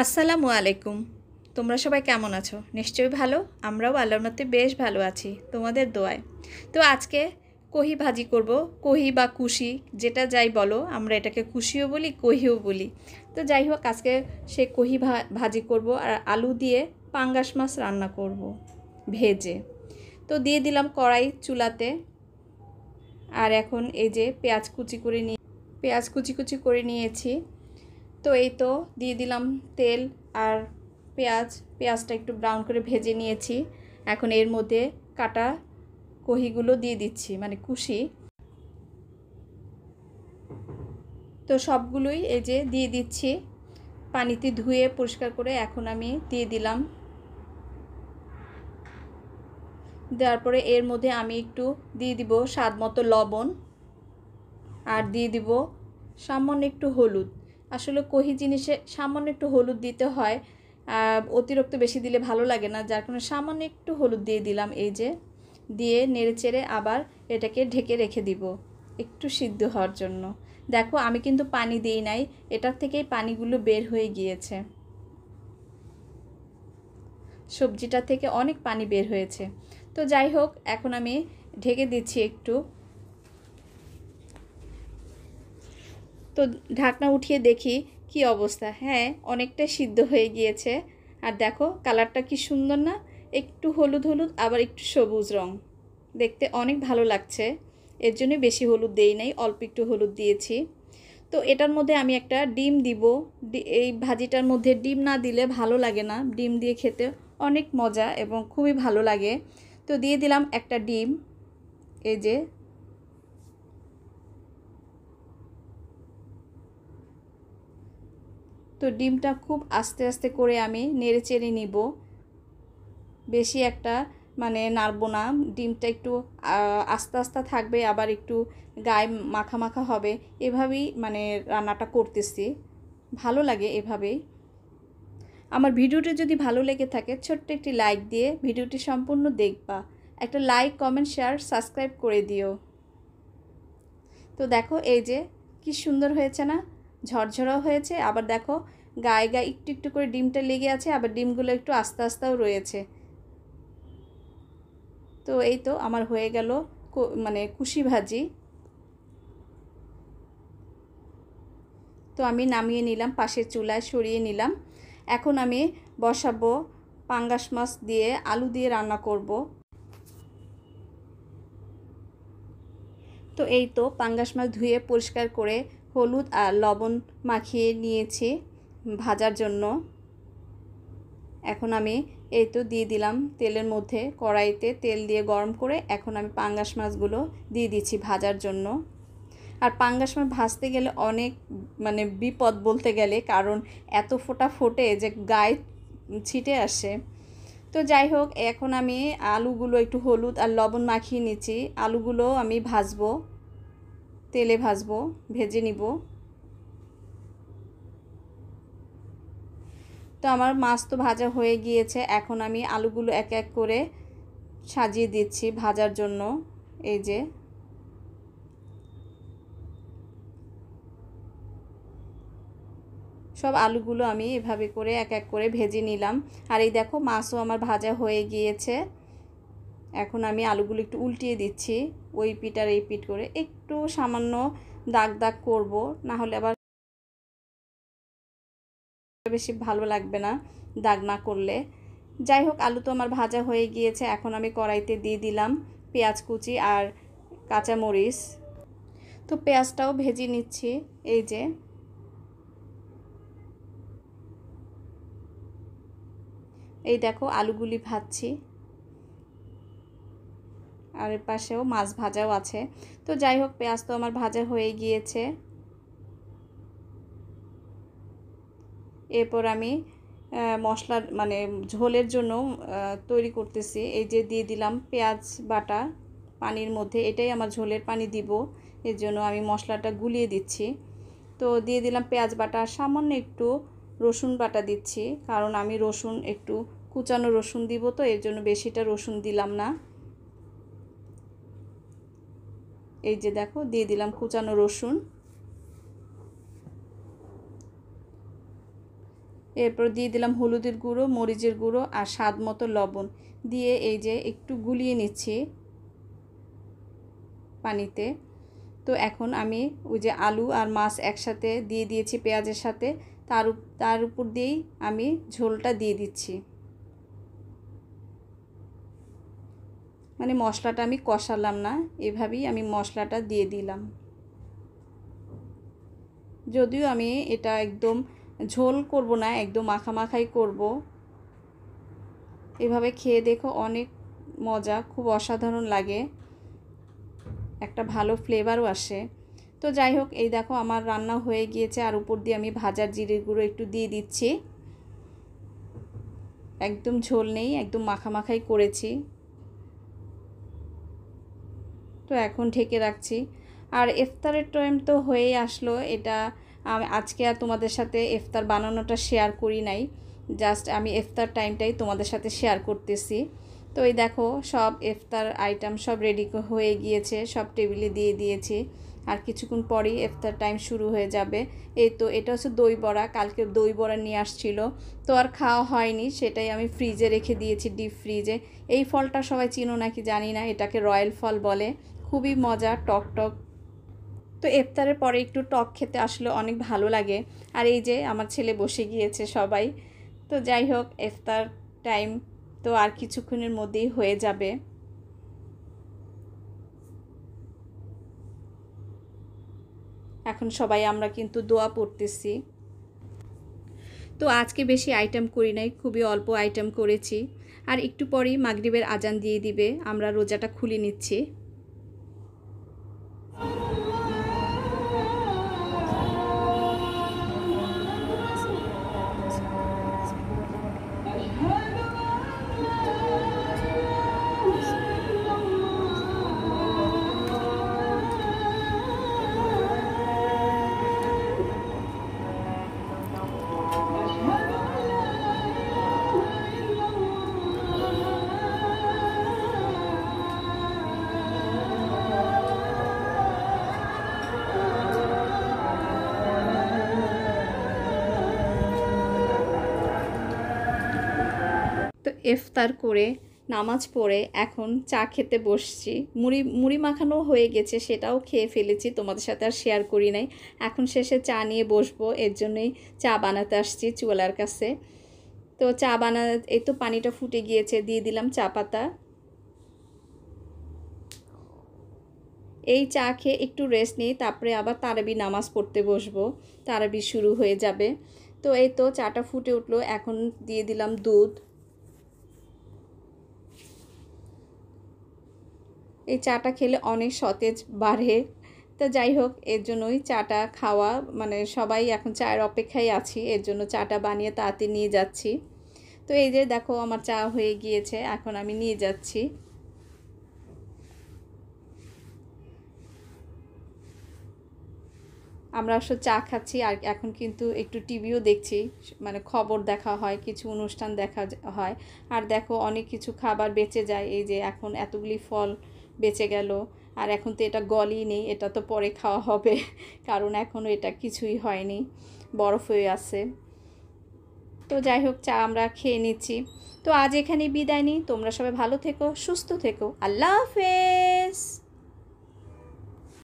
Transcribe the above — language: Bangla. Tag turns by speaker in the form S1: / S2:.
S1: আসসালামু আলাইকুম তোমরা সবাই কেমন আছো নিশ্চয়ই ভালো আমরাও আল্লাহর মতে বেশ ভালো আছি তোমাদের দোয়ায় তো আজকে কহি ভাজি করব কহি বা কুশি যেটা যাই বলো আমরা এটাকে কুশিও বলি কহিও বলি তো যাই হোক আজকে সে কহি ভাজি করব আর আলু দিয়ে পাঙ্গাস মাছ রান্না করব ভেজে তো দিয়ে দিলাম কড়াই চুলাতে আর এখন এই যে পেঁয়াজ কুচি করে নিয়ে পেঁয়াজ কুচি কুচি করে নিয়েছি তো এই তো দিয়ে দিলাম তেল আর পেঁয়াজ পেঁয়াজটা একটু ব্রাউন করে ভেজে নিয়েছি এখন এর মধ্যে কাটা কহিগুলো দিয়ে দিচ্ছি মানে কুশি তো সবগুলোই এই যে দিয়ে দিচ্ছি পানিতে ধুয়ে পরিষ্কার করে এখন আমি দিয়ে দিলাম দেওয়ার পরে এর মধ্যে আমি একটু দিয়ে দিব স্বাদ মতো লবণ আর দিয়ে দিব সামান্য একটু হলুদ আসলে কহি জিনিসে সামান্য একটু হলুদ দিতে হয় অতিরিক্ত বেশি দিলে ভালো লাগে না যার কারণে সামান্য একটু হলুদ দিয়ে দিলাম এই যে দিয়ে নেড়েচেড়ে আবার এটাকে ঢেকে রেখে দিব একটু সিদ্ধ হওয়ার জন্য দেখো আমি কিন্তু পানি দিই নাই এটার থেকেই পানিগুলো বের হয়ে গিয়েছে সবজিটা থেকে অনেক পানি বের হয়েছে তো যাই হোক এখন আমি ঢেকে দিচ্ছি একটু তো ঢাকনা উঠিয়ে দেখি কি অবস্থা হ্যাঁ অনেকটা সিদ্ধ হয়ে গিয়েছে আর দেখো কালারটা কি সুন্দর না একটু হলুদ হলুদ আবার একটু সবুজ রং দেখতে অনেক ভালো লাগছে এর জন্যে বেশি হলুদ দেই নাই অল্প একটু হলুদ দিয়েছি তো এটার মধ্যে আমি একটা ডিম দিব এই ভাজিটার মধ্যে ডিম না দিলে ভালো লাগে না ডিম দিয়ে খেতে অনেক মজা এবং খুবই ভালো লাগে তো দিয়ে দিলাম একটা ডিম এই যে তো ডিমটা খুব আস্তে আস্তে করে আমি নেড়ে চেড়ে নিব বেশি একটা মানে নাড়বো না ডিমটা একটু আস্তে আস্তে থাকবে আবার একটু গায়ে মাখা মাখা হবে এভাবেই মানে রান্নাটা করতেছি ভালো লাগে এভাবেই আমার ভিডিওটি যদি ভালো লেগে থাকে ছোট্ট একটি লাইক দিয়ে ভিডিওটি সম্পূর্ণ দেখবা একটা লাইক কমেন্ট শেয়ার সাবস্ক্রাইব করে দিও তো দেখো এই যে কি সুন্দর হয়েছে না ঝরঝরাও হয়েছে আবার দেখো গায়ে গায়ে একটু একটু করে ডিমটা লেগে আছে আবার ডিমগুলো একটু আস্তে আস্তেও রয়েছে তো এই তো আমার হয়ে গেল মানে কুশি ভাজি তো আমি নামিয়ে নিলাম পাশের চুলায় সরিয়ে নিলাম এখন আমি বসাবো পাঙ্গাস মাছ দিয়ে আলু দিয়ে রান্না করব তো এই তো পাঙ্গাস মাছ ধুয়ে পরিষ্কার করে হলুদ আর লবণ মাখিয়ে নিয়েছি ভাজার জন্য এখন আমি এই তো দিয়ে দিলাম তেলের মধ্যে কড়াইতে তেল দিয়ে গরম করে এখন আমি পাঙ্গাস মাছগুলো দিয়ে দিচ্ছি ভাজার জন্য আর পাঙ্গাস মাছ ভাজতে গেলে অনেক মানে বিপদ বলতে গেলে কারণ এত ফোটা ফোটে যে গায়ে ছিটে আসে তো যাই হোক এখন আমি আলুগুলো একটু হলুদ আর লবণ মাখিয়ে নিচ্ছি আলুগুলো আমি ভাজবো তেলে ভাজবো ভেজে নিব তো আমার মাছ তো ভাজা হয়ে গিয়েছে এখন আমি আলুগুলো এক এক করে সাজিয়ে দিচ্ছি ভাজার জন্য এই যে সব আলুগুলো আমি এভাবে করে এক এক করে ভেজে নিলাম আর এই দেখো মাছও আমার ভাজা হয়ে গিয়েছে এখন আমি আলুগুলো একটু উল্টিয়ে দিচ্ছি ওই পিঠ আর এই পিঠ করে একটু সামান্য দাগ দাগ করব না হলে আবার বেশি ভালো লাগবে না দাগ না করলে যাই হোক আলু তো আমার ভাজা হয়ে গিয়েছে এখন আমি কড়াইতে দিয়ে দিলাম পেঁয়াজ কুচি আর কাঁচামরিচ তো পেঁয়াজটাও ভেজে নিচ্ছি এই যে এই দেখো আলুগুলি ভাজছি আর এর পাশেও মাছ ভাজাও আছে তো যাই হোক পেঁয়াজ তো আমার ভাজা হয়ে গিয়েছে এরপর আমি মশলার মানে ঝোলের জন্য তৈরি করতেছি এই যে দিয়ে দিলাম পেঁয়াজ বাটা পানির মধ্যে এটাই আমার ঝোলের পানি দিব এর জন্য আমি মশলাটা গুলিয়ে দিচ্ছি তো দিয়ে দিলাম পেঁয়াজ বাটা সামান্য একটু রসুন বাটা দিচ্ছি কারণ আমি রসুন একটু কুচানো রসুন দিব তো এর জন্য বেশিটা রসুন দিলাম না এই যে দেখো দিয়ে দিলাম কুচানো রসুন এরপর দিয়ে দিলাম হলুদের গুঁড়ো মরিচের গুঁড়ো আর স্বাদ মতো লবণ দিয়ে এই যে একটু গুলিয়ে নিচ্ছি পানিতে তো এখন আমি ওই যে আলু আর মাছ একসাথে দিয়ে দিয়েছি পেঁয়াজের সাথে তার তার উপর দিয়েই আমি ঝোলটা দিয়ে দিচ্ছি মানে মশলাটা আমি কষালাম না এভাবেই আমি মশলাটা দিয়ে দিলাম যদিও আমি এটা একদম ঝোল করব না একদম মাখামাখাই করব এভাবে খেয়ে দেখো অনেক মজা খুব অসাধারণ লাগে একটা ভালো ফ্লেভারও আসে তো যাই হোক এই দেখো আমার রান্না হয়ে গিয়েছে আর উপর দিয়ে আমি ভাজার জিরে গুঁড়ো একটু দিয়ে দিচ্ছি একদম ঝোল নেই একদম মাখামাখাই করেছি তো এখন ঢেকে রাখছি আর ইফতারের টাইম তো হয়েই আসলো এটা আমি আজকে আর তোমাদের সাথে ইফতার বানানোটা শেয়ার করি নাই জাস্ট আমি ইফতার টাইমটাই তোমাদের সাথে শেয়ার করতেছি তো এই দেখো সব ইফতার আইটেম সব রেডি হয়ে গিয়েছে সব টেবিলে দিয়ে দিয়েছি আর কিছুক্ষণ পরেই ইফতার টাইম শুরু হয়ে যাবে এই তো এটা হচ্ছে দই বড়া কালকে দই বড়া নিয়ে আসছিল তো আর খাওয়া হয়নি সেটাই আমি ফ্রিজে রেখে দিয়েছি ডিপ ফ্রিজে এই ফলটা সবাই চিনো নাকি জানি না এটাকে রয়্যাল ফল বলে খুবই মজা টক টক তো ইফতারের পরে একটু টক খেতে আসলে অনেক ভালো লাগে আর এই যে আমার ছেলে বসে গিয়েছে সবাই তো যাই হোক ইফতার টাইম তো আর কিছুক্ষণের মধ্যেই হয়ে যাবে এখন সবাই আমরা কিন্তু দোয়া পড়তেছি তো আজকে বেশি আইটেম করি নাই খুবই অল্প আইটেম করেছি আর একটু পরেই মাগরীবের আজান দিয়ে দিবে আমরা রোজাটা খুলে নিচ্ছি ইফতার করে নামাজ পড়ে এখন চা খেতে বসছি মুড়ি মুড়ি মাখানো হয়ে গেছে সেটাও খেয়ে ফেলেছি তোমাদের সাথে আর শেয়ার করি নাই এখন শেষে চা নিয়ে বসবো এর জন্যই চা বানাতে আসছি চুয়ালার কাছে তো চা বানা এই তো পানিটা ফুটে গিয়েছে দিয়ে দিলাম চা পাতা এই চা খেয়ে একটু রেস্ট নিই তারপরে আবার তারাবি নামাজ পড়তে বসবো তারাবি শুরু হয়ে যাবে তো এই তো চাটা ফুটে উঠলো এখন দিয়ে দিলাম দুধ এই চাটা খেলে অনেক সতেজ বাড়ে তা যাই হোক এর জন্যই চাটা খাওয়া মানে সবাই এখন চায়ের অপেক্ষায় আছি এর জন্য চাটা বানিয়ে তাতে নিয়ে যাচ্ছি তো এই যে দেখো আমার চা হয়ে গিয়েছে এখন আমি নিয়ে যাচ্ছি আমরা আসলে চা খাচ্ছি আর এখন কিন্তু একটু টিভিও দেখছি মানে খবর দেখা হয় কিছু অনুষ্ঠান দেখা হয় আর দেখো অনেক কিছু খাবার বেঁচে যায় এই যে এখন এতগুলি ফল বেঁচে গেল আর এখন তো এটা গলই নেই এটা তো পরে খাওয়া হবে কারণ এখনও এটা কিছুই হয়নি বরফ হয়ে আছে তো যাই হোক চা আমরা খেয়ে নিচ্ছি তো আজ এখানে বিদায় নিই তোমরা সবাই ভালো থেকো সুস্থ থেকো আল্লাহ হাফেজ